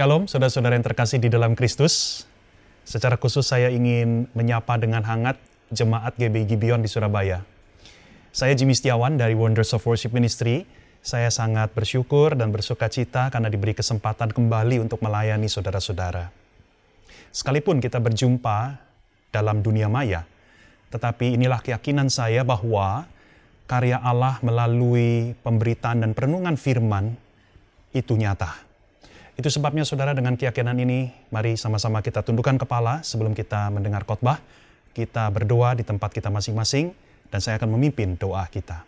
Shalom, saudara-saudara yang terkasih di dalam Kristus. Secara khusus saya ingin menyapa dengan hangat jemaat GB Gibeon di Surabaya. Saya Jimmy Setiawan dari Wonders of Worship Ministry. Saya sangat bersyukur dan bersuka cita karena diberi kesempatan kembali untuk melayani saudara-saudara. Sekalipun kita berjumpa dalam dunia maya, tetapi inilah keyakinan saya bahwa karya Allah melalui pemberitaan dan perenungan firman itu nyata itu sebabnya saudara dengan keyakinan ini, mari sama-sama kita tundukkan kepala sebelum kita mendengar khotbah. Kita berdoa di tempat kita masing-masing dan saya akan memimpin doa kita.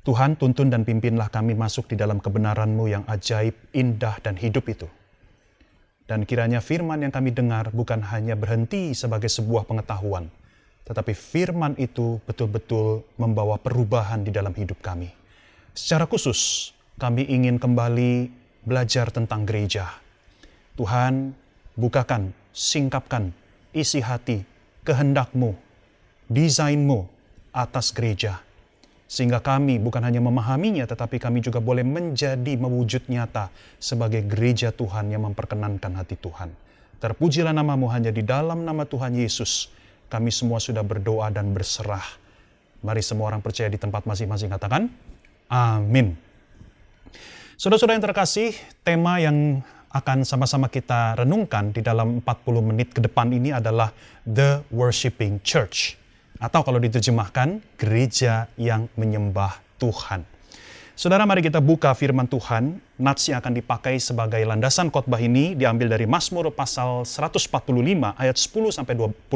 Tuhan tuntun dan pimpinlah kami masuk di dalam kebenaran-Mu yang ajaib, indah, dan hidup itu. Dan kiranya firman yang kami dengar bukan hanya berhenti sebagai sebuah pengetahuan, tetapi firman itu betul-betul membawa perubahan di dalam hidup kami. Secara khusus, kami ingin kembali belajar tentang gereja. Tuhan, bukakan, singkapkan isi hati, kehendakmu, desainmu atas gereja. Sehingga kami bukan hanya memahaminya, tetapi kami juga boleh menjadi mewujud nyata sebagai gereja Tuhan yang memperkenankan hati Tuhan. Terpujilah namamu hanya di dalam nama Tuhan Yesus. Kami semua sudah berdoa dan berserah. Mari semua orang percaya di tempat masing-masing katakan, Amin. Saudara-saudara yang terkasih, tema yang akan sama-sama kita renungkan di dalam 40 menit ke depan ini adalah The Worshipping Church. Atau kalau diterjemahkan, gereja yang menyembah Tuhan. Saudara, mari kita buka firman Tuhan. Nats akan dipakai sebagai landasan khotbah ini diambil dari Mazmur pasal 145 ayat 10 sampai 21.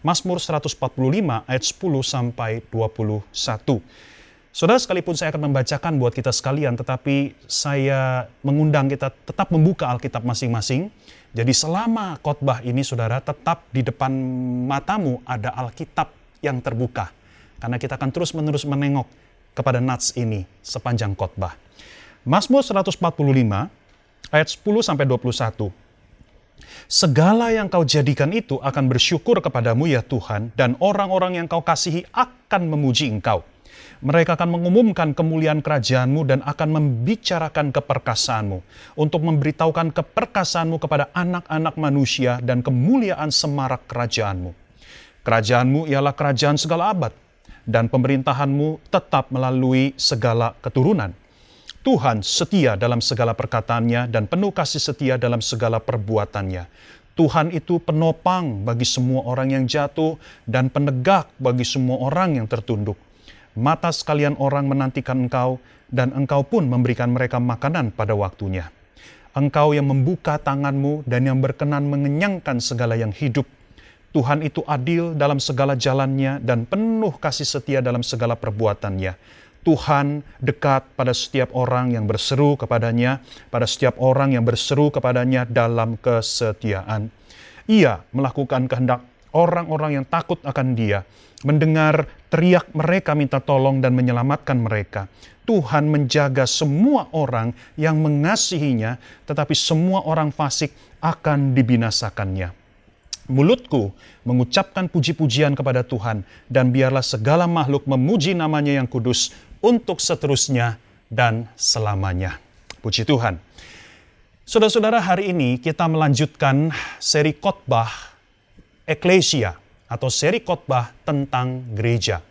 Mazmur 145 ayat 10 sampai 21. Saudara, sekalipun saya akan membacakan buat kita sekalian, tetapi saya mengundang kita tetap membuka Alkitab masing-masing. Jadi selama khotbah ini, saudara, tetap di depan matamu ada Alkitab yang terbuka. Karena kita akan terus-menerus menengok kepada nats ini sepanjang khotbah. Mazmur 145 ayat 10 sampai 21. Segala yang kau jadikan itu akan bersyukur kepadamu ya Tuhan dan orang-orang yang kau kasihi akan memuji engkau. Mereka akan mengumumkan kemuliaan kerajaanmu dan akan membicarakan keperkasaanmu untuk memberitahukan keperkasaanmu kepada anak-anak manusia dan kemuliaan semarak kerajaanmu. Kerajaanmu ialah kerajaan segala abad dan pemerintahanmu tetap melalui segala keturunan. Tuhan setia dalam segala perkataannya dan penuh kasih setia dalam segala perbuatannya. Tuhan itu penopang bagi semua orang yang jatuh dan penegak bagi semua orang yang tertunduk mata sekalian orang menantikan engkau, dan engkau pun memberikan mereka makanan pada waktunya. Engkau yang membuka tanganmu dan yang berkenan mengenyangkan segala yang hidup. Tuhan itu adil dalam segala jalannya dan penuh kasih setia dalam segala perbuatannya. Tuhan dekat pada setiap orang yang berseru kepadanya, pada setiap orang yang berseru kepadanya dalam kesetiaan. Ia melakukan kehendak orang-orang yang takut akan Dia, mendengar teriak mereka minta tolong dan menyelamatkan mereka. Tuhan menjaga semua orang yang mengasihinya, tetapi semua orang fasik akan dibinasakannya. Mulutku mengucapkan puji-pujian kepada Tuhan, dan biarlah segala makhluk memuji namanya yang kudus untuk seterusnya dan selamanya. Puji Tuhan. Saudara-saudara, hari ini kita melanjutkan seri khotbah Ecclesia atau seri khotbah tentang gereja.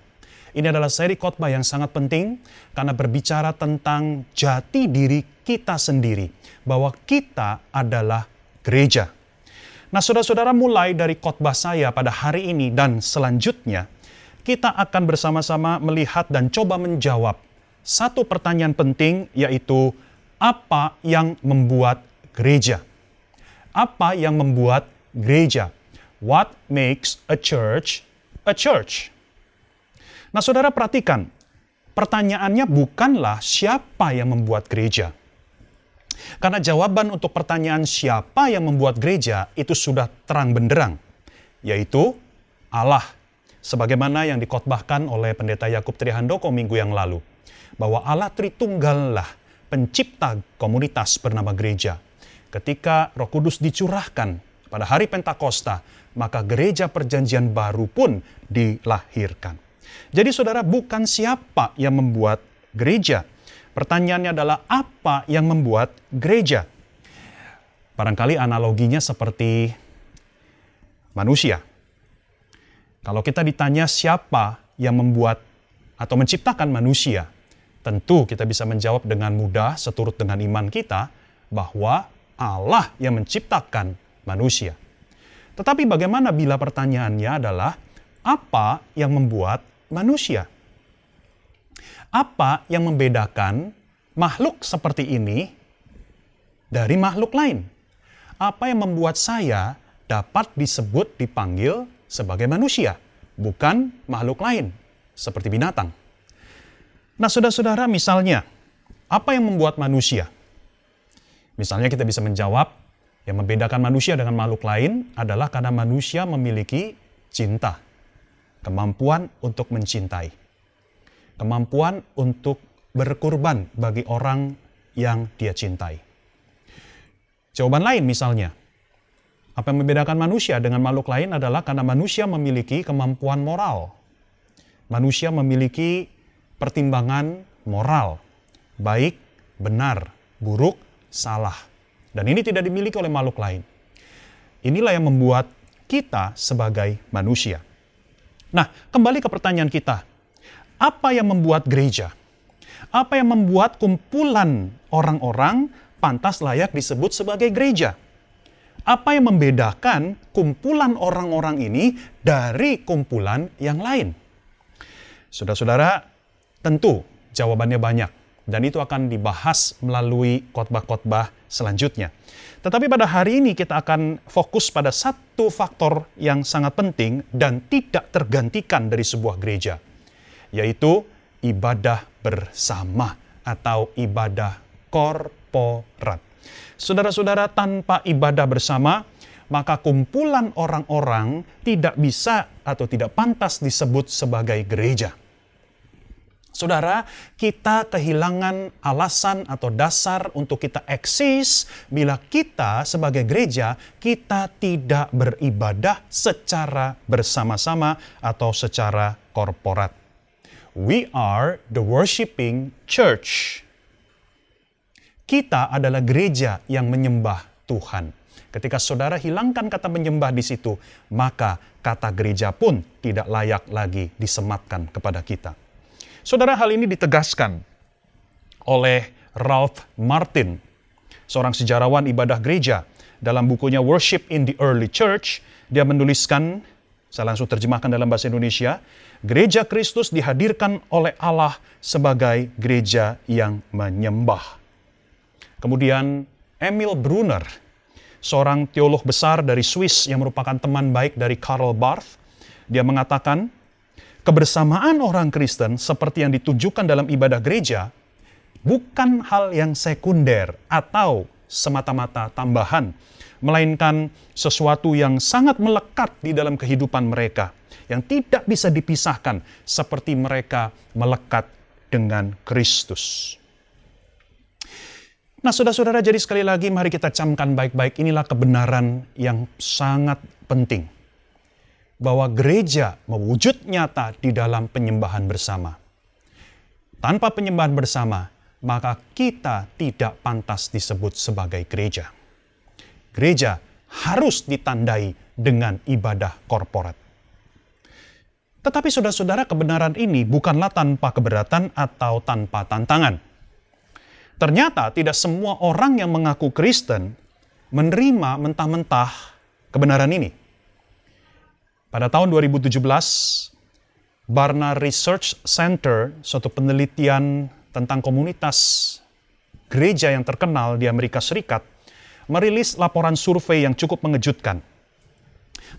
Ini adalah seri khotbah yang sangat penting karena berbicara tentang jati diri kita sendiri, bahwa kita adalah gereja. Nah, saudara-saudara, mulai dari khotbah saya pada hari ini dan selanjutnya, kita akan bersama-sama melihat dan coba menjawab satu pertanyaan penting, yaitu apa yang membuat gereja? Apa yang membuat gereja? What makes a church a church? Nah, saudara perhatikan, pertanyaannya bukanlah siapa yang membuat gereja. Karena jawaban untuk pertanyaan siapa yang membuat gereja itu sudah terang benderang, yaitu Allah. Sebagaimana yang dikotbahkan oleh pendeta Yakub Trihandoko minggu yang lalu, bahwa Allah Tritunggallah pencipta komunitas bernama gereja. Ketika Roh Kudus dicurahkan pada hari Pentakosta, maka gereja perjanjian baru pun dilahirkan. Jadi saudara bukan siapa yang membuat gereja. Pertanyaannya adalah apa yang membuat gereja? Barangkali analoginya seperti manusia. Kalau kita ditanya siapa yang membuat atau menciptakan manusia, tentu kita bisa menjawab dengan mudah seturut dengan iman kita bahwa Allah yang menciptakan manusia. Tetapi bagaimana bila pertanyaannya adalah apa yang membuat manusia? Apa yang membedakan makhluk seperti ini dari makhluk lain? Apa yang membuat saya dapat disebut dipanggil sebagai manusia, bukan makhluk lain seperti binatang? Nah, saudara-saudara, misalnya apa yang membuat manusia? Misalnya kita bisa menjawab yang membedakan manusia dengan makhluk lain adalah karena manusia memiliki cinta, kemampuan untuk mencintai, kemampuan untuk berkurban bagi orang yang dia cintai. Jawaban lain misalnya, apa yang membedakan manusia dengan makhluk lain adalah karena manusia memiliki kemampuan moral. Manusia memiliki pertimbangan moral, baik, benar, buruk, salah. Dan ini tidak dimiliki oleh makhluk lain. Inilah yang membuat kita sebagai manusia. Nah, kembali ke pertanyaan kita. Apa yang membuat gereja? Apa yang membuat kumpulan orang-orang pantas layak disebut sebagai gereja? Apa yang membedakan kumpulan orang-orang ini dari kumpulan yang lain? Saudara-saudara, tentu jawabannya banyak dan itu akan dibahas melalui khotbah-khotbah selanjutnya. Tetapi pada hari ini kita akan fokus pada satu faktor yang sangat penting dan tidak tergantikan dari sebuah gereja, yaitu ibadah bersama atau ibadah korporat. Saudara-saudara, tanpa ibadah bersama, maka kumpulan orang-orang tidak bisa atau tidak pantas disebut sebagai gereja. Saudara, kita kehilangan alasan atau dasar untuk kita eksis bila kita sebagai gereja kita tidak beribadah secara bersama-sama atau secara korporat. We are the worshiping church. Kita adalah gereja yang menyembah Tuhan. Ketika saudara hilangkan kata menyembah di situ, maka kata gereja pun tidak layak lagi disematkan kepada kita. Saudara, hal ini ditegaskan oleh Ralph Martin, seorang sejarawan ibadah gereja. Dalam bukunya Worship in the Early Church, dia menuliskan, saya langsung terjemahkan dalam bahasa Indonesia, gereja Kristus dihadirkan oleh Allah sebagai gereja yang menyembah. Kemudian Emil Brunner, seorang teolog besar dari Swiss yang merupakan teman baik dari Karl Barth, dia mengatakan kebersamaan orang Kristen seperti yang ditunjukkan dalam ibadah gereja bukan hal yang sekunder atau semata-mata tambahan, melainkan sesuatu yang sangat melekat di dalam kehidupan mereka yang tidak bisa dipisahkan seperti mereka melekat dengan Kristus. Nah, saudara-saudara, jadi sekali lagi, mari kita camkan baik-baik. Inilah kebenaran yang sangat penting bahwa gereja mewujud nyata di dalam penyembahan bersama. Tanpa penyembahan bersama, maka kita tidak pantas disebut sebagai gereja. Gereja harus ditandai dengan ibadah korporat. Tetapi saudara-saudara kebenaran ini bukanlah tanpa keberatan atau tanpa tantangan. Ternyata tidak semua orang yang mengaku Kristen menerima mentah-mentah kebenaran ini. Pada tahun 2017, Barna Research Center, suatu penelitian tentang komunitas gereja yang terkenal di Amerika Serikat, merilis laporan survei yang cukup mengejutkan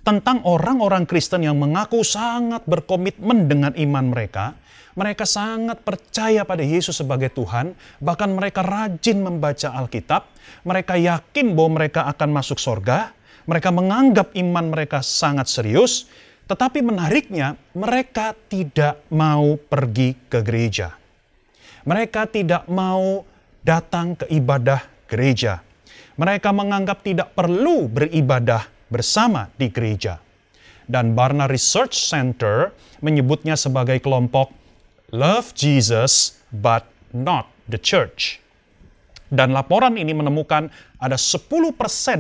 tentang orang-orang Kristen yang mengaku sangat berkomitmen dengan iman mereka. Mereka sangat percaya pada Yesus sebagai Tuhan, bahkan mereka rajin membaca Alkitab, mereka yakin bahwa mereka akan masuk surga. Mereka menganggap iman mereka sangat serius, tetapi menariknya mereka tidak mau pergi ke gereja. Mereka tidak mau datang ke ibadah gereja. Mereka menganggap tidak perlu beribadah bersama di gereja. Dan Barna Research Center menyebutnya sebagai kelompok Love Jesus but not the Church. Dan laporan ini menemukan ada 10%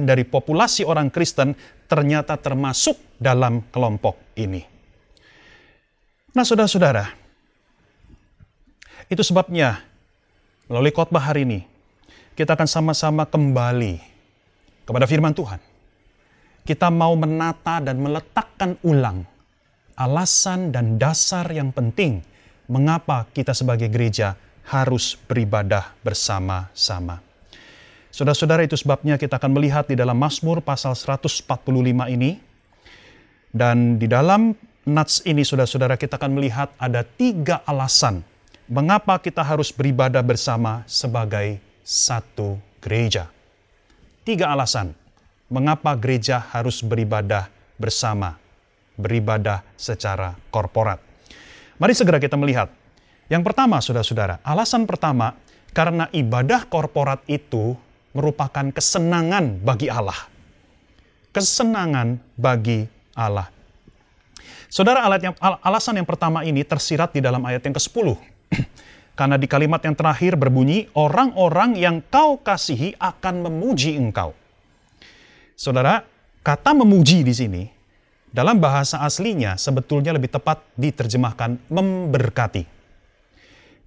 dari populasi orang Kristen ternyata termasuk dalam kelompok ini. Nah saudara-saudara, itu sebabnya melalui khotbah hari ini, kita akan sama-sama kembali kepada firman Tuhan. Kita mau menata dan meletakkan ulang alasan dan dasar yang penting mengapa kita sebagai gereja harus beribadah bersama-sama. Saudara-saudara, itu sebabnya kita akan melihat di dalam Mazmur pasal 145 ini. Dan di dalam nats ini, saudara-saudara, kita akan melihat ada tiga alasan mengapa kita harus beribadah bersama sebagai satu gereja. Tiga alasan mengapa gereja harus beribadah bersama, beribadah secara korporat. Mari segera kita melihat yang pertama, saudara-saudara, alasan pertama karena ibadah korporat itu merupakan kesenangan bagi Allah. Kesenangan bagi Allah. Saudara, alasan yang pertama ini tersirat di dalam ayat yang ke-10. Karena di kalimat yang terakhir berbunyi, orang-orang yang kau kasihi akan memuji engkau. Saudara, kata memuji di sini, dalam bahasa aslinya sebetulnya lebih tepat diterjemahkan memberkati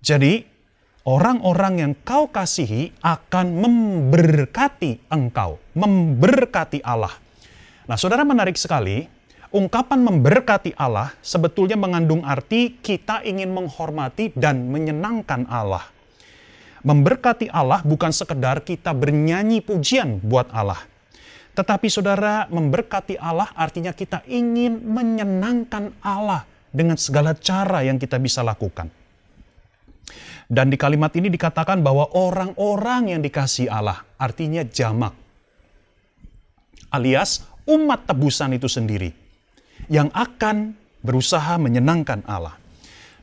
jadi, orang-orang yang kau kasihi akan memberkati engkau, memberkati Allah. Nah, saudara menarik sekali, ungkapan memberkati Allah sebetulnya mengandung arti kita ingin menghormati dan menyenangkan Allah. Memberkati Allah bukan sekedar kita bernyanyi pujian buat Allah. Tetapi saudara, memberkati Allah artinya kita ingin menyenangkan Allah dengan segala cara yang kita bisa lakukan. Dan di kalimat ini dikatakan bahwa orang-orang yang dikasih Allah, artinya jamak. Alias umat tebusan itu sendiri yang akan berusaha menyenangkan Allah.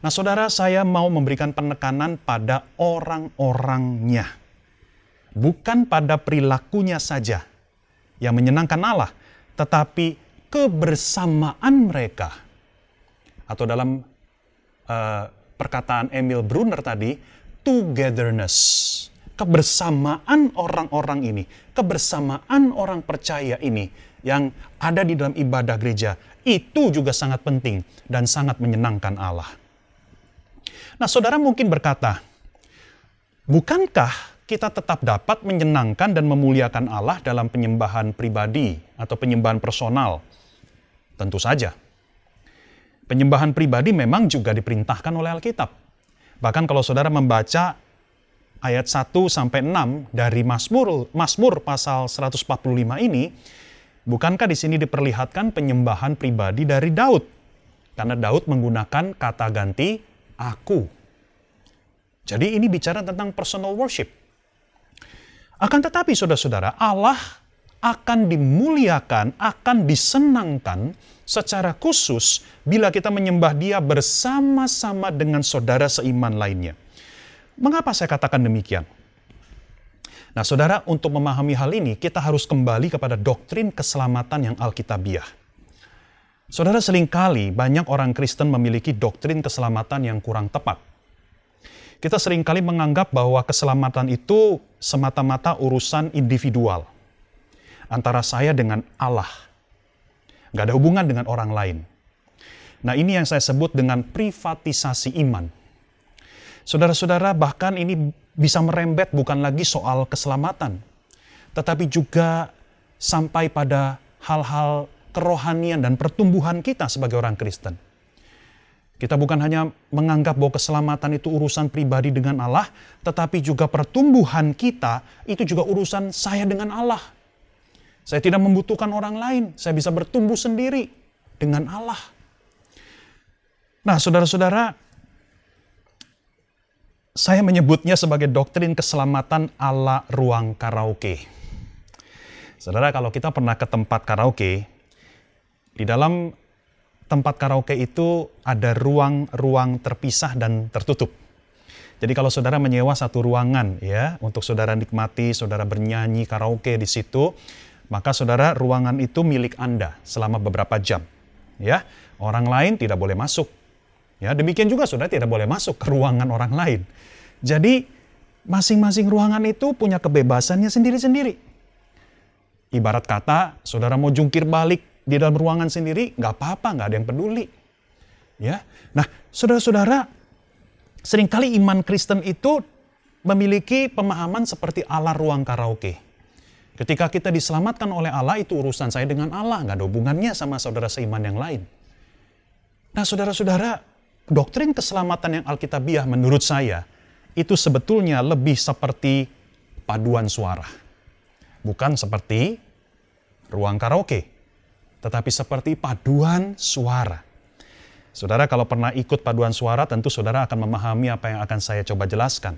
Nah saudara saya mau memberikan penekanan pada orang-orangnya. Bukan pada perilakunya saja yang menyenangkan Allah, tetapi kebersamaan mereka atau dalam uh, perkataan Emil Brunner tadi, togetherness. Kebersamaan orang-orang ini, kebersamaan orang percaya ini yang ada di dalam ibadah gereja, itu juga sangat penting dan sangat menyenangkan Allah. Nah, saudara mungkin berkata, bukankah kita tetap dapat menyenangkan dan memuliakan Allah dalam penyembahan pribadi atau penyembahan personal? Tentu saja. Penyembahan pribadi memang juga diperintahkan oleh Alkitab. Bahkan kalau saudara membaca ayat 1 sampai 6 dari Masmur, Mazmur pasal 145 ini, bukankah di sini diperlihatkan penyembahan pribadi dari Daud? Karena Daud menggunakan kata ganti aku. Jadi ini bicara tentang personal worship. Akan tetapi saudara-saudara, Allah akan dimuliakan, akan disenangkan secara khusus bila kita menyembah Dia bersama-sama dengan saudara seiman lainnya. Mengapa saya katakan demikian? Nah, saudara, untuk memahami hal ini, kita harus kembali kepada doktrin keselamatan yang Alkitabiah. Saudara, seringkali banyak orang Kristen memiliki doktrin keselamatan yang kurang tepat. Kita seringkali menganggap bahwa keselamatan itu semata-mata urusan individual antara saya dengan Allah. Gak ada hubungan dengan orang lain. Nah ini yang saya sebut dengan privatisasi iman. Saudara-saudara, bahkan ini bisa merembet bukan lagi soal keselamatan, tetapi juga sampai pada hal-hal kerohanian dan pertumbuhan kita sebagai orang Kristen. Kita bukan hanya menganggap bahwa keselamatan itu urusan pribadi dengan Allah, tetapi juga pertumbuhan kita itu juga urusan saya dengan Allah. Saya tidak membutuhkan orang lain. Saya bisa bertumbuh sendiri dengan Allah. Nah, saudara-saudara, saya menyebutnya sebagai doktrin keselamatan ala ruang karaoke. Saudara, kalau kita pernah ke tempat karaoke, di dalam tempat karaoke itu ada ruang-ruang terpisah dan tertutup. Jadi kalau saudara menyewa satu ruangan ya untuk saudara nikmati, saudara bernyanyi karaoke di situ, maka saudara ruangan itu milik Anda selama beberapa jam. Ya, orang lain tidak boleh masuk. Ya, demikian juga saudara tidak boleh masuk ke ruangan orang lain. Jadi masing-masing ruangan itu punya kebebasannya sendiri-sendiri. Ibarat kata, saudara mau jungkir balik di dalam ruangan sendiri, nggak apa-apa, nggak ada yang peduli. Ya, nah saudara-saudara, seringkali iman Kristen itu memiliki pemahaman seperti ala ruang karaoke Ketika kita diselamatkan oleh Allah, itu urusan saya dengan Allah. Nggak ada hubungannya sama saudara seiman yang lain. Nah, saudara-saudara, doktrin keselamatan yang Alkitabiah menurut saya, itu sebetulnya lebih seperti paduan suara. Bukan seperti ruang karaoke, tetapi seperti paduan suara. Saudara kalau pernah ikut paduan suara, tentu saudara akan memahami apa yang akan saya coba jelaskan.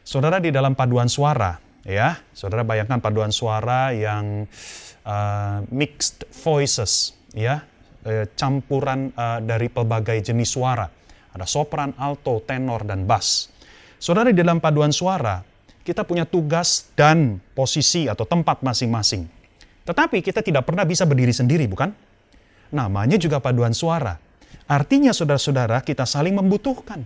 Saudara di dalam paduan suara, Ya, saudara bayangkan paduan suara yang uh, mixed voices, ya, uh, campuran uh, dari pelbagai jenis suara. Ada sopran, alto, tenor, dan bass. Saudara di dalam paduan suara, kita punya tugas dan posisi atau tempat masing-masing. Tetapi kita tidak pernah bisa berdiri sendiri, bukan? Namanya juga paduan suara. Artinya saudara-saudara kita saling membutuhkan.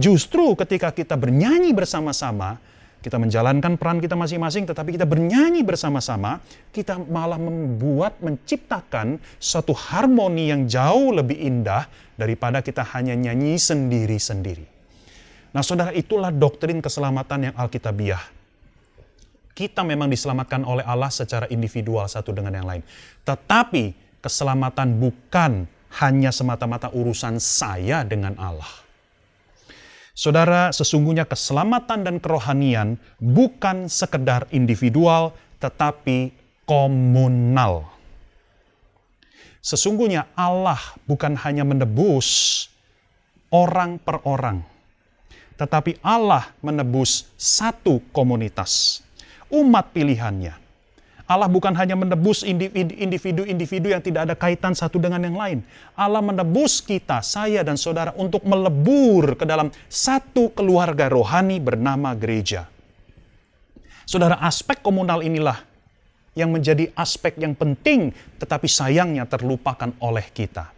Justru ketika kita bernyanyi bersama-sama, kita menjalankan peran kita masing-masing, tetapi kita bernyanyi bersama-sama, kita malah membuat, menciptakan satu harmoni yang jauh lebih indah daripada kita hanya nyanyi sendiri-sendiri. Nah saudara, itulah doktrin keselamatan yang alkitabiah. Kita memang diselamatkan oleh Allah secara individual satu dengan yang lain. Tetapi keselamatan bukan hanya semata-mata urusan saya dengan Allah Saudara, sesungguhnya keselamatan dan kerohanian bukan sekedar individual, tetapi komunal. Sesungguhnya Allah bukan hanya menebus orang per orang, tetapi Allah menebus satu komunitas, umat pilihannya, Allah bukan hanya menebus individu-individu yang tidak ada kaitan satu dengan yang lain. Allah menebus kita, saya dan saudara untuk melebur ke dalam satu keluarga rohani bernama gereja. Saudara, aspek komunal inilah yang menjadi aspek yang penting tetapi sayangnya terlupakan oleh kita.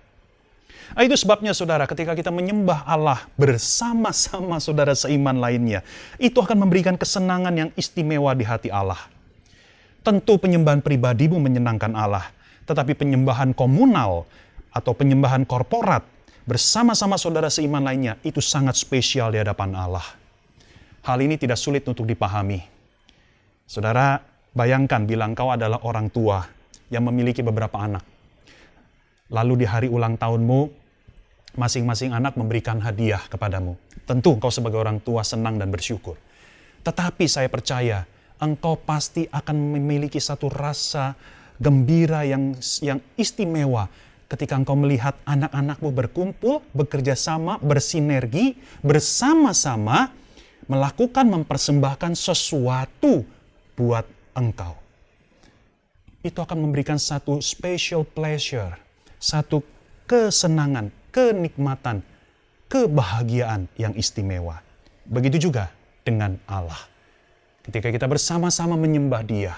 Nah, itu sebabnya saudara, ketika kita menyembah Allah bersama-sama saudara seiman lainnya, itu akan memberikan kesenangan yang istimewa di hati Allah. Tentu penyembahan pribadimu menyenangkan Allah, tetapi penyembahan komunal atau penyembahan korporat bersama-sama saudara seiman lainnya itu sangat spesial di hadapan Allah. Hal ini tidak sulit untuk dipahami. Saudara, bayangkan bila engkau adalah orang tua yang memiliki beberapa anak. Lalu di hari ulang tahunmu, masing-masing anak memberikan hadiah kepadamu. Tentu engkau sebagai orang tua senang dan bersyukur. Tetapi saya percaya engkau pasti akan memiliki satu rasa gembira yang yang istimewa ketika engkau melihat anak-anakmu berkumpul, bekerja sama, bersinergi, bersama-sama melakukan mempersembahkan sesuatu buat engkau. Itu akan memberikan satu special pleasure, satu kesenangan, kenikmatan, kebahagiaan yang istimewa. Begitu juga dengan Allah. Ketika kita bersama-sama menyembah Dia,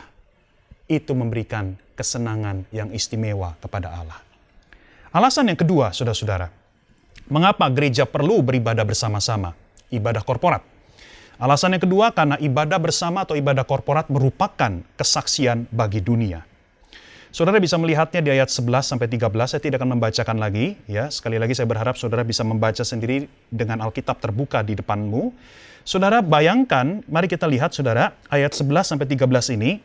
itu memberikan kesenangan yang istimewa kepada Allah. Alasan yang kedua, saudara-saudara, mengapa gereja perlu beribadah bersama-sama, ibadah korporat? Alasan yang kedua, karena ibadah bersama atau ibadah korporat merupakan kesaksian bagi dunia. Saudara bisa melihatnya di ayat 11 sampai 13. Saya tidak akan membacakan lagi, ya. Sekali lagi saya berharap saudara bisa membaca sendiri dengan Alkitab terbuka di depanmu. Saudara bayangkan, mari kita lihat saudara, ayat 11 sampai 13 ini,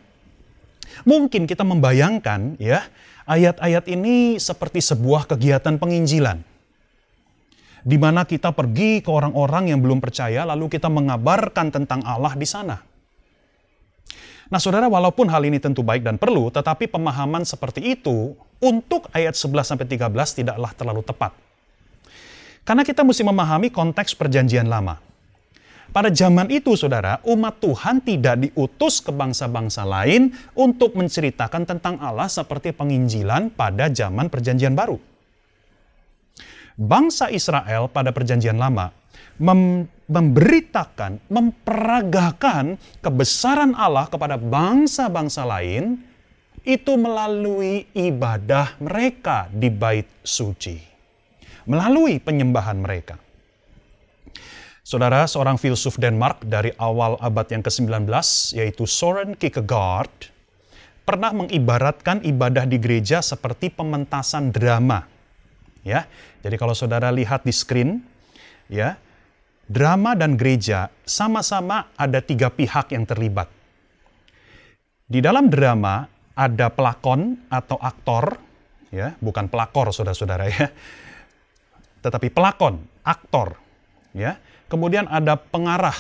mungkin kita membayangkan ya, ayat-ayat ini seperti sebuah kegiatan penginjilan. Di mana kita pergi ke orang-orang yang belum percaya, lalu kita mengabarkan tentang Allah di sana. Nah saudara, walaupun hal ini tentu baik dan perlu, tetapi pemahaman seperti itu untuk ayat 11-13 tidaklah terlalu tepat. Karena kita mesti memahami konteks perjanjian lama. Pada zaman itu, saudara, umat Tuhan tidak diutus ke bangsa-bangsa lain untuk menceritakan tentang Allah seperti penginjilan pada zaman Perjanjian Baru. Bangsa Israel pada Perjanjian Lama mem memberitakan, memperagakan kebesaran Allah kepada bangsa-bangsa lain itu melalui ibadah mereka di bait suci, melalui penyembahan mereka. Saudara, seorang filsuf Denmark dari awal abad yang ke-19, yaitu Soren Kierkegaard, pernah mengibaratkan ibadah di gereja seperti pementasan drama. Ya, jadi kalau saudara lihat di screen, ya, drama dan gereja sama-sama ada tiga pihak yang terlibat. Di dalam drama ada pelakon atau aktor, ya, bukan pelakor saudara-saudara ya, tetapi pelakon, aktor, ya. Kemudian ada pengarah.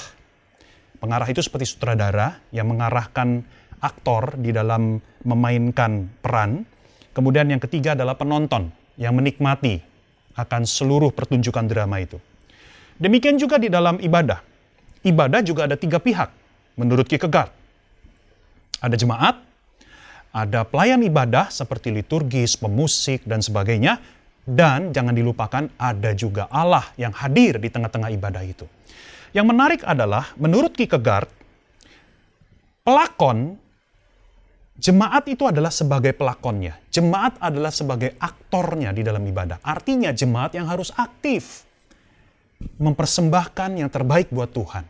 Pengarah itu seperti sutradara yang mengarahkan aktor di dalam memainkan peran. Kemudian yang ketiga adalah penonton yang menikmati akan seluruh pertunjukan drama itu. Demikian juga di dalam ibadah. Ibadah juga ada tiga pihak menurut Kierkegaard. Ada jemaat, ada pelayan ibadah seperti liturgis, pemusik, dan sebagainya, dan jangan dilupakan ada juga Allah yang hadir di tengah-tengah ibadah itu. Yang menarik adalah menurut Kierkegaard, pelakon jemaat itu adalah sebagai pelakonnya. Jemaat adalah sebagai aktornya di dalam ibadah. Artinya jemaat yang harus aktif mempersembahkan yang terbaik buat Tuhan.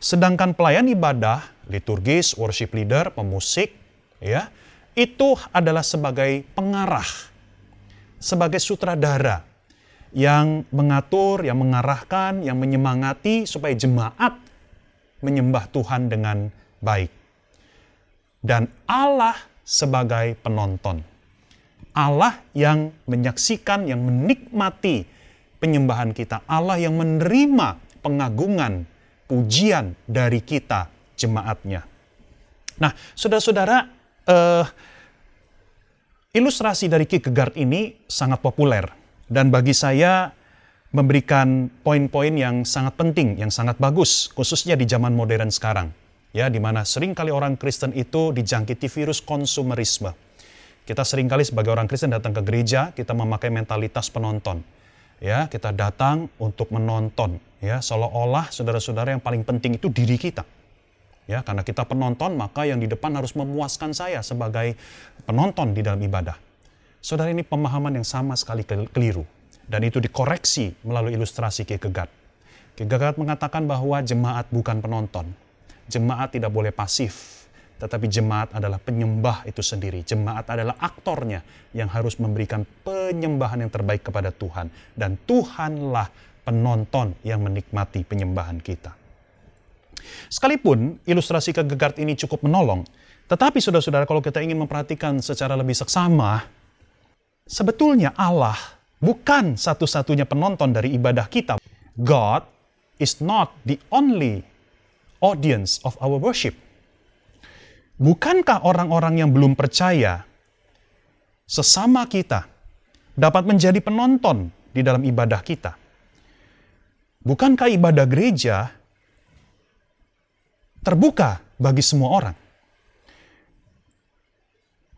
Sedangkan pelayan ibadah, liturgis, worship leader, pemusik, ya, itu adalah sebagai pengarah sebagai sutradara yang mengatur, yang mengarahkan, yang menyemangati supaya jemaat menyembah Tuhan dengan baik. Dan Allah sebagai penonton. Allah yang menyaksikan, yang menikmati penyembahan kita. Allah yang menerima pengagungan, pujian dari kita, jemaatnya. Nah, saudara-saudara, eh, Ilustrasi dari Kierkegaard ini sangat populer dan bagi saya memberikan poin-poin yang sangat penting, yang sangat bagus, khususnya di zaman modern sekarang. Ya, di mana seringkali orang Kristen itu dijangkiti virus konsumerisme. Kita seringkali sebagai orang Kristen datang ke gereja, kita memakai mentalitas penonton. Ya, kita datang untuk menonton, ya, seolah-olah saudara-saudara yang paling penting itu diri kita. Ya, karena kita penonton, maka yang di depan harus memuaskan saya sebagai penonton di dalam ibadah. Saudara ini pemahaman yang sama sekali keliru dan itu dikoreksi melalui ilustrasi Kegagat. Kegagat mengatakan bahwa jemaat bukan penonton. Jemaat tidak boleh pasif, tetapi jemaat adalah penyembah itu sendiri. Jemaat adalah aktornya yang harus memberikan penyembahan yang terbaik kepada Tuhan dan Tuhanlah penonton yang menikmati penyembahan kita. Sekalipun ilustrasi ke ini cukup menolong, tetapi saudara-saudara kalau kita ingin memperhatikan secara lebih seksama, sebetulnya Allah bukan satu-satunya penonton dari ibadah kita. God is not the only audience of our worship. Bukankah orang-orang yang belum percaya sesama kita dapat menjadi penonton di dalam ibadah kita? Bukankah ibadah gereja terbuka bagi semua orang.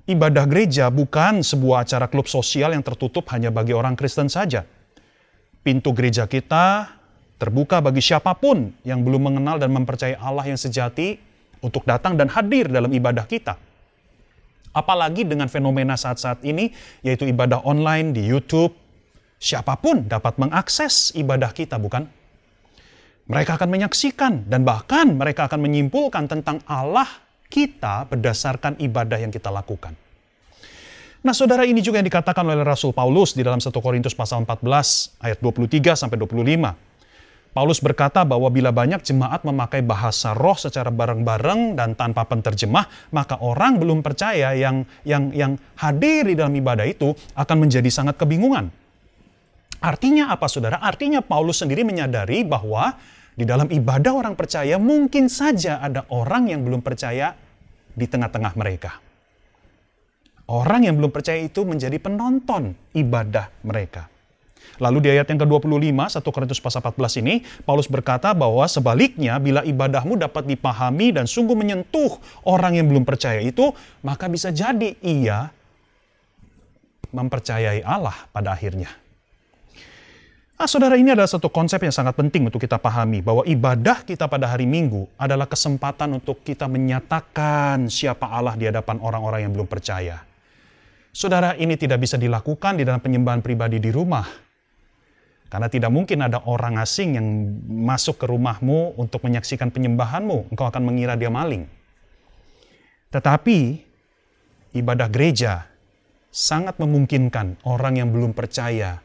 Ibadah gereja bukan sebuah acara klub sosial yang tertutup hanya bagi orang Kristen saja. Pintu gereja kita terbuka bagi siapapun yang belum mengenal dan mempercayai Allah yang sejati untuk datang dan hadir dalam ibadah kita. Apalagi dengan fenomena saat-saat ini, yaitu ibadah online di YouTube, siapapun dapat mengakses ibadah kita, bukan? Mereka akan menyaksikan dan bahkan mereka akan menyimpulkan tentang Allah kita berdasarkan ibadah yang kita lakukan. Nah saudara ini juga yang dikatakan oleh Rasul Paulus di dalam 1 Korintus pasal 14 ayat 23 sampai 25. Paulus berkata bahwa bila banyak jemaat memakai bahasa roh secara bareng-bareng dan tanpa penterjemah, maka orang belum percaya yang yang yang hadir di dalam ibadah itu akan menjadi sangat kebingungan. Artinya apa saudara? Artinya Paulus sendiri menyadari bahwa di dalam ibadah orang percaya mungkin saja ada orang yang belum percaya di tengah-tengah mereka. Orang yang belum percaya itu menjadi penonton ibadah mereka. Lalu di ayat yang ke-25, 1 Korintus pasal 14 ini, Paulus berkata bahwa sebaliknya bila ibadahmu dapat dipahami dan sungguh menyentuh orang yang belum percaya itu, maka bisa jadi ia mempercayai Allah pada akhirnya Nah, saudara, ini adalah satu konsep yang sangat penting untuk kita pahami bahwa ibadah kita pada hari Minggu adalah kesempatan untuk kita menyatakan siapa Allah di hadapan orang-orang yang belum percaya. Saudara, ini tidak bisa dilakukan di dalam penyembahan pribadi di rumah. Karena tidak mungkin ada orang asing yang masuk ke rumahmu untuk menyaksikan penyembahanmu. Engkau akan mengira dia maling. Tetapi ibadah gereja sangat memungkinkan orang yang belum percaya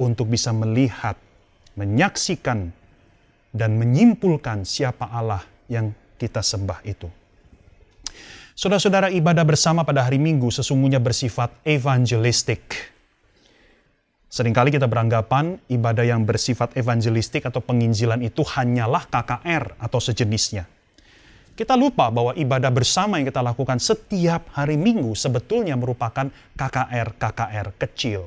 untuk bisa melihat, menyaksikan, dan menyimpulkan siapa Allah yang kita sembah itu. Saudara-saudara, ibadah bersama pada hari Minggu sesungguhnya bersifat evangelistik. Seringkali kita beranggapan ibadah yang bersifat evangelistik atau penginjilan itu hanyalah KKR atau sejenisnya. Kita lupa bahwa ibadah bersama yang kita lakukan setiap hari Minggu sebetulnya merupakan KKR-KKR kecil.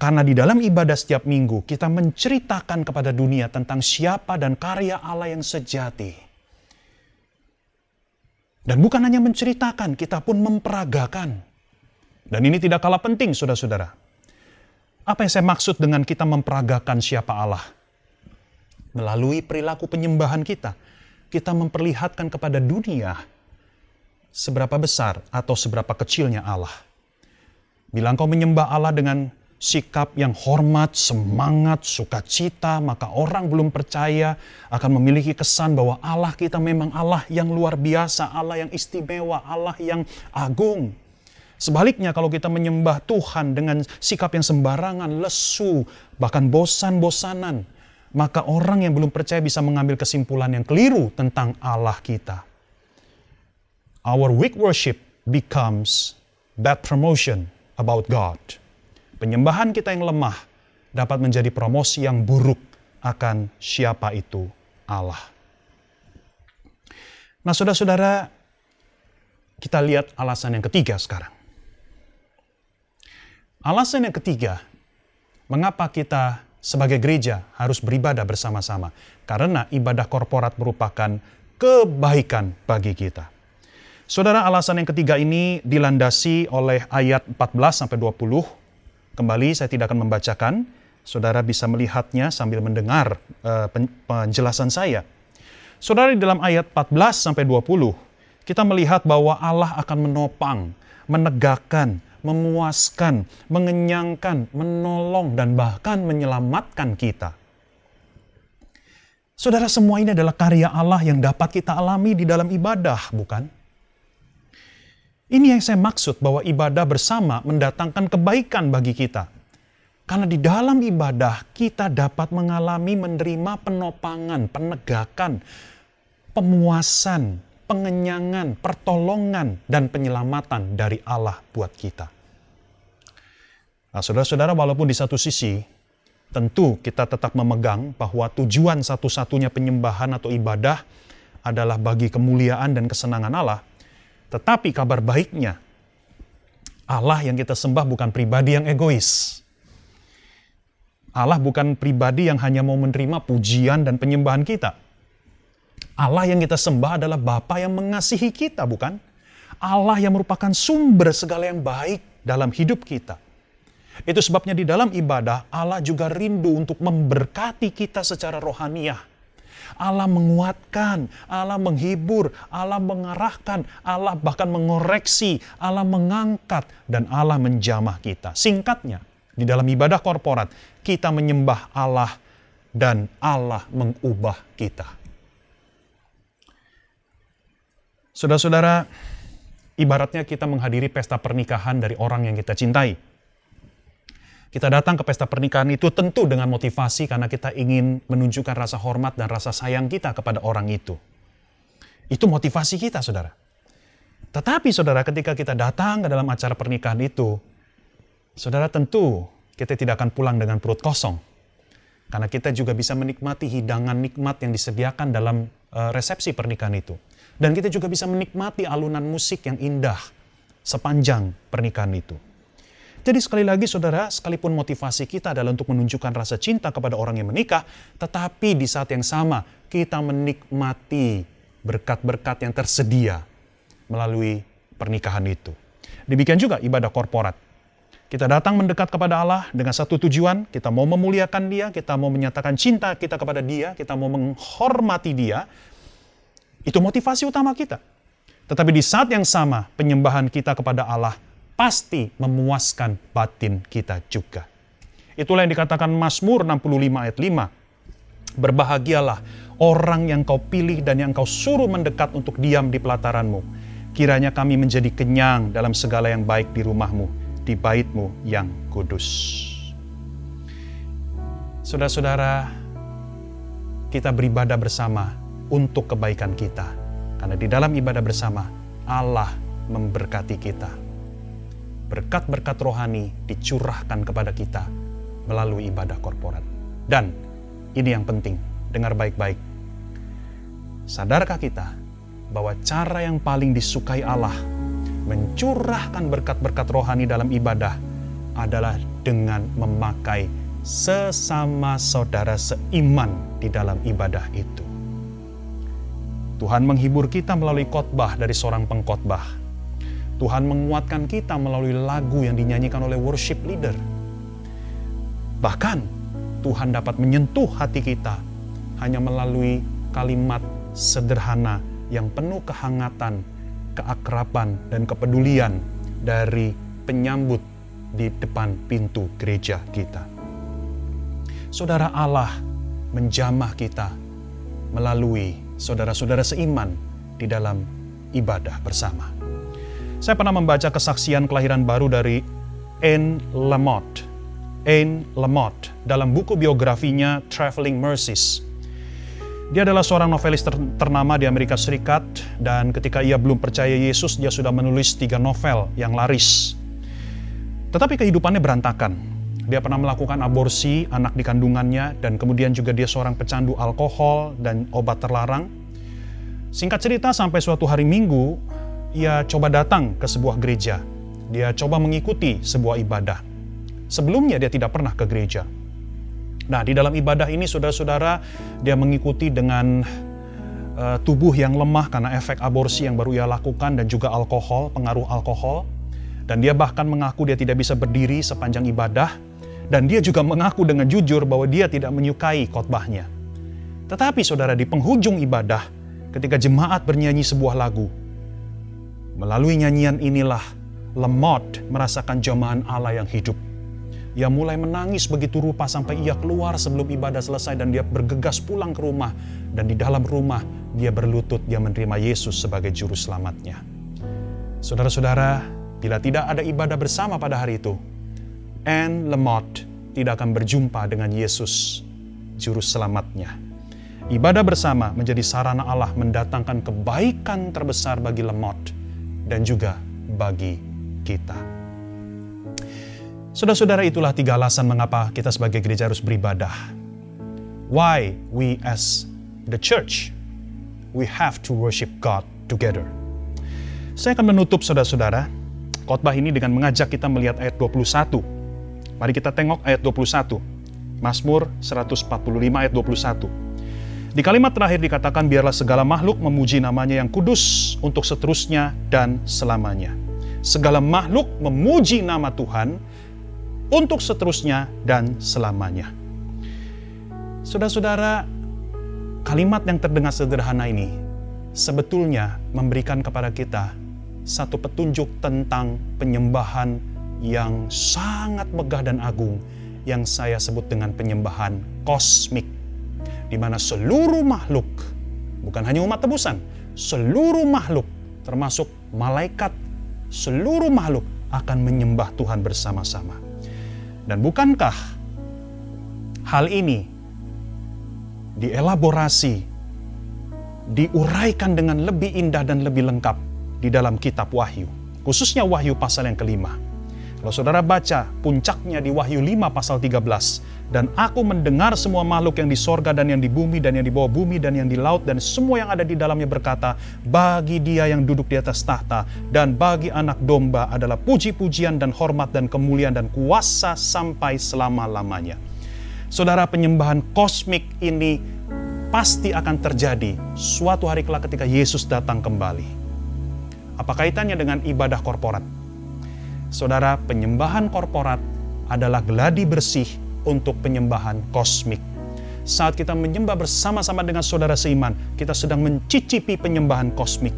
Karena di dalam ibadah setiap minggu kita menceritakan kepada dunia tentang siapa dan karya Allah yang sejati. Dan bukan hanya menceritakan, kita pun memperagakan. Dan ini tidak kalah penting, saudara-saudara. Apa yang saya maksud dengan kita memperagakan siapa Allah? Melalui perilaku penyembahan kita, kita memperlihatkan kepada dunia seberapa besar atau seberapa kecilnya Allah. Bila engkau menyembah Allah dengan sikap yang hormat, semangat, sukacita, maka orang belum percaya akan memiliki kesan bahwa Allah kita memang Allah yang luar biasa, Allah yang istimewa, Allah yang agung. Sebaliknya kalau kita menyembah Tuhan dengan sikap yang sembarangan, lesu, bahkan bosan-bosanan, maka orang yang belum percaya bisa mengambil kesimpulan yang keliru tentang Allah kita. Our weak worship becomes bad promotion about God. Penyembahan kita yang lemah dapat menjadi promosi yang buruk akan siapa itu Allah. Nah, saudara-saudara, kita lihat alasan yang ketiga sekarang. Alasan yang ketiga, mengapa kita sebagai gereja harus beribadah bersama-sama? Karena ibadah korporat merupakan kebaikan bagi kita. Saudara, alasan yang ketiga ini dilandasi oleh ayat 14 sampai 20 Kembali saya tidak akan membacakan, saudara bisa melihatnya sambil mendengar eh, penjelasan saya. Saudara di dalam ayat 14 sampai 20 kita melihat bahwa Allah akan menopang, menegakkan, memuaskan, mengenyangkan, menolong dan bahkan menyelamatkan kita. Saudara semua ini adalah karya Allah yang dapat kita alami di dalam ibadah, bukan? Ini yang saya maksud bahwa ibadah bersama mendatangkan kebaikan bagi kita. Karena di dalam ibadah kita dapat mengalami menerima penopangan, penegakan, pemuasan, pengenyangan, pertolongan, dan penyelamatan dari Allah buat kita. Nah, saudara-saudara, walaupun di satu sisi tentu kita tetap memegang bahwa tujuan satu-satunya penyembahan atau ibadah adalah bagi kemuliaan dan kesenangan Allah, tetapi kabar baiknya, Allah yang kita sembah bukan pribadi yang egois. Allah bukan pribadi yang hanya mau menerima pujian dan penyembahan kita. Allah yang kita sembah adalah Bapa yang mengasihi kita, bukan? Allah yang merupakan sumber segala yang baik dalam hidup kita. Itu sebabnya di dalam ibadah Allah juga rindu untuk memberkati kita secara rohaniah Allah menguatkan, Allah menghibur, Allah mengarahkan, Allah bahkan mengoreksi, Allah mengangkat, dan Allah menjamah kita. Singkatnya, di dalam ibadah korporat, kita menyembah Allah dan Allah mengubah kita. Saudara-saudara, ibaratnya kita menghadiri pesta pernikahan dari orang yang kita cintai kita datang ke pesta pernikahan itu tentu dengan motivasi karena kita ingin menunjukkan rasa hormat dan rasa sayang kita kepada orang itu. Itu motivasi kita, saudara. Tetapi, saudara, ketika kita datang ke dalam acara pernikahan itu, saudara, tentu kita tidak akan pulang dengan perut kosong. Karena kita juga bisa menikmati hidangan nikmat yang disediakan dalam eh, resepsi pernikahan itu. Dan kita juga bisa menikmati alunan musik yang indah sepanjang pernikahan itu. Jadi sekali lagi saudara, sekalipun motivasi kita adalah untuk menunjukkan rasa cinta kepada orang yang menikah, tetapi di saat yang sama kita menikmati berkat-berkat yang tersedia melalui pernikahan itu. Demikian juga ibadah korporat. Kita datang mendekat kepada Allah dengan satu tujuan, kita mau memuliakan dia, kita mau menyatakan cinta kita kepada dia, kita mau menghormati dia. Itu motivasi utama kita. Tetapi di saat yang sama, penyembahan kita kepada Allah – pasti memuaskan batin kita juga. Itulah yang dikatakan Mazmur 65 ayat 5. Berbahagialah orang yang kau pilih dan yang kau suruh mendekat untuk diam di pelataranmu. Kiranya kami menjadi kenyang dalam segala yang baik di rumahmu, di baitmu yang kudus. Saudara-saudara, kita beribadah bersama untuk kebaikan kita. Karena di dalam ibadah bersama, Allah memberkati kita berkat-berkat rohani dicurahkan kepada kita melalui ibadah korporat. Dan ini yang penting, dengar baik-baik. Sadarkah kita bahwa cara yang paling disukai Allah mencurahkan berkat-berkat rohani dalam ibadah adalah dengan memakai sesama saudara seiman di dalam ibadah itu. Tuhan menghibur kita melalui khotbah dari seorang pengkhotbah Tuhan menguatkan kita melalui lagu yang dinyanyikan oleh worship leader. Bahkan Tuhan dapat menyentuh hati kita hanya melalui kalimat sederhana yang penuh kehangatan, keakraban, dan kepedulian dari penyambut di depan pintu gereja kita. Saudara Allah menjamah kita melalui saudara-saudara seiman di dalam ibadah bersama. Saya pernah membaca kesaksian kelahiran baru dari Anne Lamott. Anne Lamott dalam buku biografinya Traveling Mercies. Dia adalah seorang novelis ter ternama di Amerika Serikat dan ketika ia belum percaya Yesus, dia sudah menulis tiga novel yang laris. Tetapi kehidupannya berantakan. Dia pernah melakukan aborsi anak di kandungannya dan kemudian juga dia seorang pecandu alkohol dan obat terlarang. Singkat cerita sampai suatu hari Minggu, ia coba datang ke sebuah gereja. Dia coba mengikuti sebuah ibadah. Sebelumnya dia tidak pernah ke gereja. Nah, di dalam ibadah ini saudara-saudara dia mengikuti dengan uh, tubuh yang lemah karena efek aborsi yang baru ia lakukan dan juga alkohol, pengaruh alkohol. Dan dia bahkan mengaku dia tidak bisa berdiri sepanjang ibadah dan dia juga mengaku dengan jujur bahwa dia tidak menyukai khotbahnya. Tetapi saudara di penghujung ibadah, ketika jemaat bernyanyi sebuah lagu, Melalui nyanyian inilah Lemot merasakan jemaan Allah yang hidup. Ia mulai menangis begitu rupa sampai ia keluar sebelum ibadah selesai dan dia bergegas pulang ke rumah. Dan di dalam rumah dia berlutut, dia menerima Yesus sebagai juru selamatnya. Saudara-saudara, bila tidak ada ibadah bersama pada hari itu, Anne Lemot tidak akan berjumpa dengan Yesus, juru selamatnya. Ibadah bersama menjadi sarana Allah mendatangkan kebaikan terbesar bagi Lemot dan juga bagi kita. Saudara-saudara, itulah tiga alasan mengapa kita sebagai gereja harus beribadah. Why we as the church we have to worship God together. Saya akan menutup saudara-saudara khotbah ini dengan mengajak kita melihat ayat 21. Mari kita tengok ayat 21. Mazmur 145 ayat 21. Di kalimat terakhir dikatakan biarlah segala makhluk memuji namanya yang kudus untuk seterusnya dan selamanya. Segala makhluk memuji nama Tuhan untuk seterusnya dan selamanya. Saudara-saudara, kalimat yang terdengar sederhana ini sebetulnya memberikan kepada kita satu petunjuk tentang penyembahan yang sangat megah dan agung yang saya sebut dengan penyembahan kosmik di mana seluruh makhluk, bukan hanya umat tebusan, seluruh makhluk termasuk malaikat, seluruh makhluk akan menyembah Tuhan bersama-sama. Dan bukankah hal ini dielaborasi, diuraikan dengan lebih indah dan lebih lengkap di dalam kitab Wahyu, khususnya Wahyu pasal yang kelima. Kalau saudara baca puncaknya di Wahyu 5 pasal 13, dan aku mendengar semua makhluk yang di sorga dan yang di bumi dan yang di bawah bumi dan yang di laut dan semua yang ada di dalamnya berkata, bagi dia yang duduk di atas tahta dan bagi anak domba adalah puji-pujian dan hormat dan kemuliaan dan kuasa sampai selama-lamanya. Saudara penyembahan kosmik ini pasti akan terjadi suatu hari kelak ketika Yesus datang kembali. Apa kaitannya dengan ibadah korporat? Saudara, penyembahan korporat adalah geladi bersih untuk penyembahan kosmik. Saat kita menyembah bersama-sama dengan saudara seiman, kita sedang mencicipi penyembahan kosmik.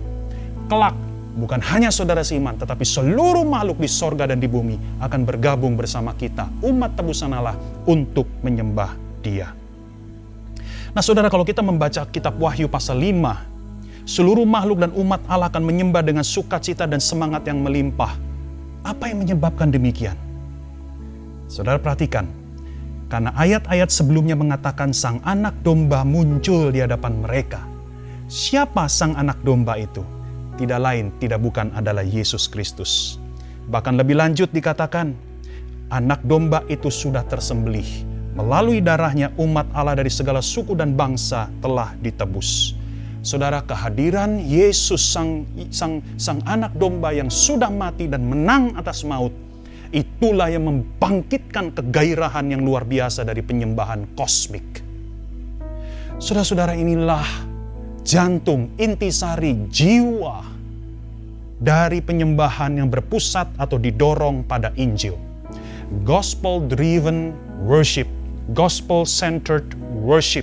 Kelak, bukan hanya saudara seiman, tetapi seluruh makhluk di sorga dan di bumi akan bergabung bersama kita, umat tebusan Allah, untuk menyembah dia. Nah saudara, kalau kita membaca kitab Wahyu pasal 5, seluruh makhluk dan umat Allah akan menyembah dengan sukacita dan semangat yang melimpah apa yang menyebabkan demikian? Saudara perhatikan, karena ayat-ayat sebelumnya mengatakan sang anak domba muncul di hadapan mereka. Siapa sang anak domba itu? Tidak lain, tidak bukan adalah Yesus Kristus. Bahkan lebih lanjut dikatakan, anak domba itu sudah tersembelih. Melalui darahnya umat Allah dari segala suku dan bangsa telah ditebus. Saudara, kehadiran Yesus sang sang sang anak domba yang sudah mati dan menang atas maut itulah yang membangkitkan kegairahan yang luar biasa dari penyembahan kosmik. Saudara-saudara, inilah jantung, intisari, jiwa dari penyembahan yang berpusat atau didorong pada Injil. Gospel driven worship, gospel centered worship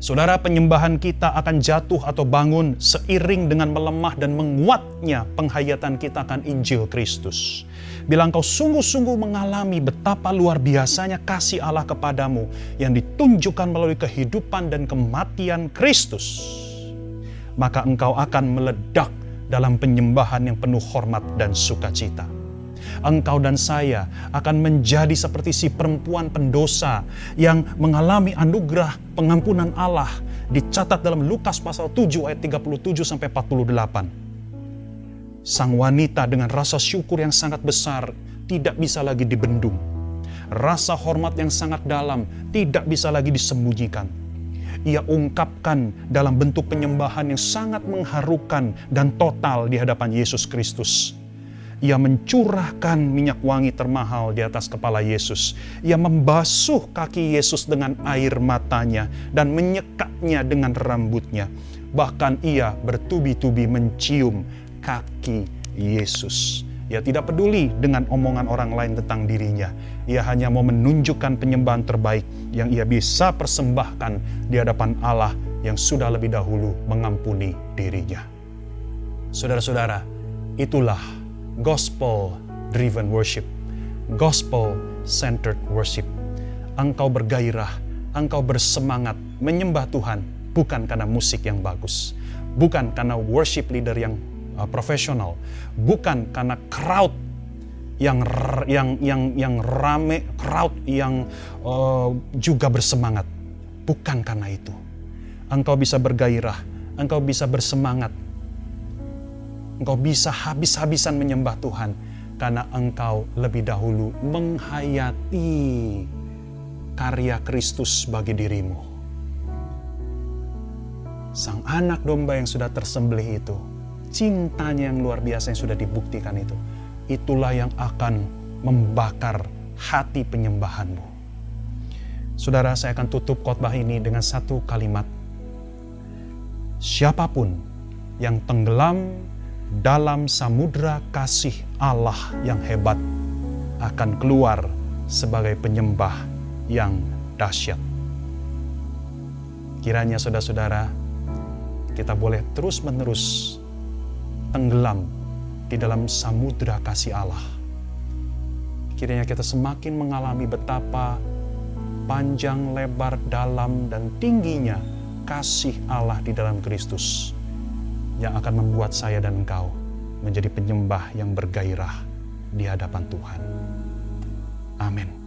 Saudara, penyembahan kita akan jatuh atau bangun seiring dengan melemah dan menguatnya penghayatan kita akan Injil Kristus. Bila engkau sungguh-sungguh mengalami betapa luar biasanya kasih Allah kepadamu yang ditunjukkan melalui kehidupan dan kematian Kristus, maka engkau akan meledak dalam penyembahan yang penuh hormat dan sukacita engkau dan saya akan menjadi seperti si perempuan pendosa yang mengalami anugerah pengampunan Allah dicatat dalam Lukas pasal 7 ayat 37 sampai 48. Sang wanita dengan rasa syukur yang sangat besar tidak bisa lagi dibendung. Rasa hormat yang sangat dalam tidak bisa lagi disembunyikan ia ungkapkan dalam bentuk penyembahan yang sangat mengharukan dan total di hadapan Yesus Kristus. Ia mencurahkan minyak wangi termahal di atas kepala Yesus. Ia membasuh kaki Yesus dengan air matanya dan menyekatnya dengan rambutnya. Bahkan ia bertubi-tubi mencium kaki Yesus. Ia tidak peduli dengan omongan orang lain tentang dirinya. Ia hanya mau menunjukkan penyembahan terbaik yang ia bisa persembahkan di hadapan Allah yang sudah lebih dahulu mengampuni dirinya. Saudara-saudara, itulah gospel-driven worship, gospel-centered worship. Engkau bergairah, engkau bersemangat menyembah Tuhan bukan karena musik yang bagus, bukan karena worship leader yang uh, profesional, bukan karena crowd yang yang yang yang rame, crowd yang uh, juga bersemangat. Bukan karena itu. Engkau bisa bergairah, engkau bisa bersemangat engkau bisa habis-habisan menyembah Tuhan karena engkau lebih dahulu menghayati karya Kristus bagi dirimu. Sang anak domba yang sudah tersembelih itu, cintanya yang luar biasa yang sudah dibuktikan itu, itulah yang akan membakar hati penyembahanmu. Saudara, saya akan tutup khotbah ini dengan satu kalimat. Siapapun yang tenggelam dalam samudra kasih Allah yang hebat akan keluar sebagai penyembah yang dahsyat. Kiranya saudara-saudara, kita boleh terus-menerus tenggelam di dalam samudra kasih Allah. Kiranya kita semakin mengalami betapa panjang, lebar, dalam, dan tingginya kasih Allah di dalam Kristus yang akan membuat saya dan engkau menjadi penyembah yang bergairah di hadapan Tuhan. Amin.